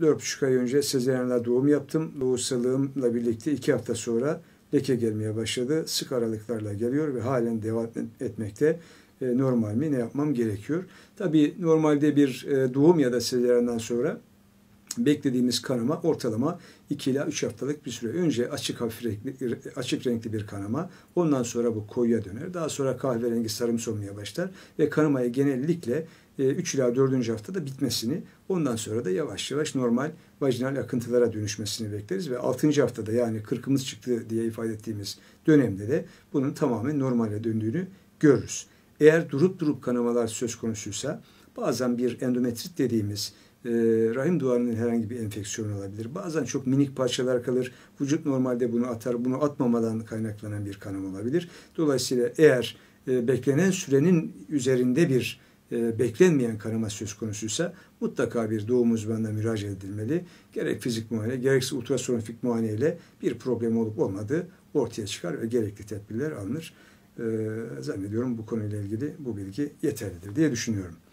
4,5 ay önce sezeryanla doğum yaptım. Doğusalığımla birlikte 2 hafta sonra leke gelmeye başladı. Sık aralıklarla geliyor ve halen devam etmekte. E, normal mi? Ne yapmam gerekiyor? Tabii normalde bir e, doğum ya da sezeryandan sonra beklediğimiz kanama ortalama 2 ila 3 haftalık bir süre. Önce açık hafif renkli, e, açık renkli bir kanama, ondan sonra bu koyuya döner. Daha sonra kahverengi sarımsı olmaya başlar ve kanamayı genellikle 3 e, ila 4. haftada bitmesini, ondan sonra da yavaş yavaş normal vajinal akıntılara dönüşmesini bekleriz ve 6. haftada yani kırkımız çıktı diye ifade ettiğimiz dönemde de bunun tamamen normale döndüğünü görürüz. Eğer durup durup kanamalar söz konusuysa bazen bir endometrit dediğimiz e, rahim duvarının herhangi bir enfeksiyonu olabilir. Bazen çok minik parçalar kalır. Vücut normalde bunu atar. Bunu atmamadan kaynaklanan bir kanama olabilir. Dolayısıyla eğer e, beklenen sürenin üzerinde bir e, beklenmeyen kanama söz konusuysa mutlaka bir doğum uzmanına müracaat edilmeli. Gerek fizik muayene gerekse ultrasonofik muayene ile bir problem olup olmadığı ortaya çıkar ve gerekli tedbirler alınır. E, zannediyorum bu konuyla ilgili bu bilgi yeterlidir diye düşünüyorum.